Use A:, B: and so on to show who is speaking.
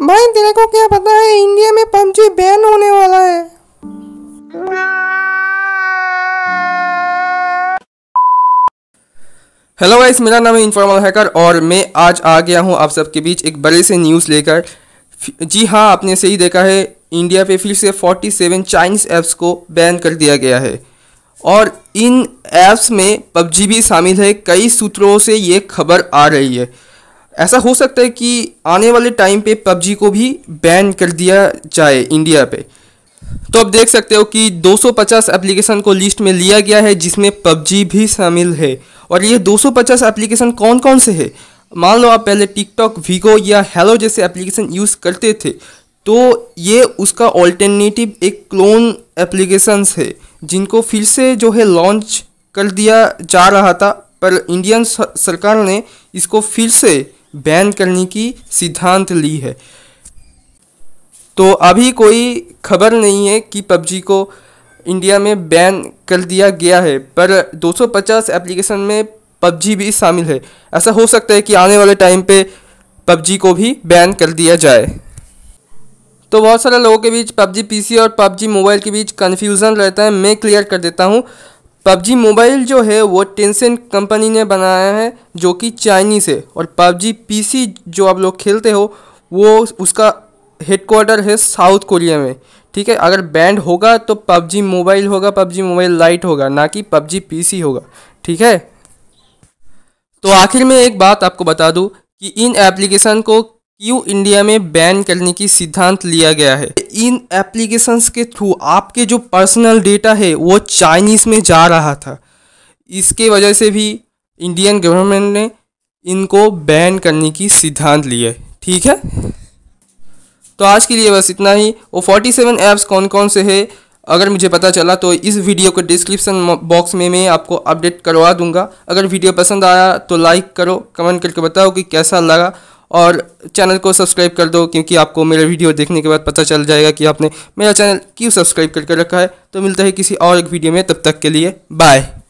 A: भाई तेरे को क्या पता है इंडिया में पबजी बैन होने वाला है हेलो गाइस मेरा नाम है इनफॉर्मल हैकर और मैं आज आ गया हूं आप सबके बीच एक बड़े से न्यूज़ लेकर जी हाँ आपने सही देखा है इंडिया पे फिर से 47 चाइनीज़ ऐप्स को बैन कर दिया गया है और इन ऐप्स में पबजी भी शामिल है कई सूत्रों से ये खबर आ रही है ऐसा हो सकता है कि आने वाले टाइम पे पबजी को भी बैन कर दिया जाए इंडिया पे तो आप देख सकते हो कि 250 एप्लीकेशन को लिस्ट में लिया गया है जिसमें पबजी भी शामिल है और ये 250 एप्लीकेशन कौन कौन से है मान लो आप पहले टिकटॉक वीगो या हेलो जैसे एप्लीकेशन यूज़ करते थे तो ये उसका ऑल्टरनेटिव एक क्लोन एप्लीकेशंस है जिनको फिर से जो है लॉन्च कर दिया जा रहा था पर इंडियन सरकार ने इसको फिर से बैन करने की सिद्धांत ली है तो अभी कोई खबर नहीं है कि पबजी को इंडिया में बैन कर दिया गया है पर 250 एप्लीकेशन में पबजी भी शामिल है ऐसा हो सकता है कि आने वाले टाइम पे पबजी को भी बैन कर दिया जाए तो बहुत सारे लोगों के बीच पबजी पीसी और पबजी मोबाइल के बीच कन्फ्यूज़न रहता है मैं क्लियर कर देता हूँ पबजी मोबाइल जो है वो टेंसन कंपनी ने बनाया है जो कि चाइनीज़ है और पबजी पीसी जो आप लोग खेलते हो वो उसका हेडक्वार्टर है साउथ कोरिया में ठीक है अगर बैंड होगा तो पबजी मोबाइल होगा पबजी मोबाइल लाइट होगा ना कि पबजी पीसी होगा ठीक है तो आखिर में एक बात आपको बता दूँ कि इन एप्लीकेशन को क्यों इंडिया में बैन करने की सिद्धांत लिया गया है इन एप्लीकेशंस के थ्रू आपके जो पर्सनल डेटा है वो चाइनीज़ में जा रहा था इसके वजह से भी इंडियन गवर्नमेंट ने इनको बैन करने की सिद्धांत लिया है ठीक है तो आज के लिए बस इतना ही वो 47 ऐप्स कौन कौन से है अगर मुझे पता चला तो इस वीडियो को डिस्क्रिप्शन बॉक्स में मैं आपको अपडेट करवा दूंगा अगर वीडियो पसंद आया तो लाइक करो कमेंट करके बताओ कि कैसा लगा और चैनल को सब्सक्राइब कर दो क्योंकि आपको मेरा वीडियो देखने के बाद पता चल जाएगा कि आपने मेरा चैनल क्यों सब्सक्राइब करके रखा है तो मिलता है किसी और एक वीडियो में तब तक के लिए बाय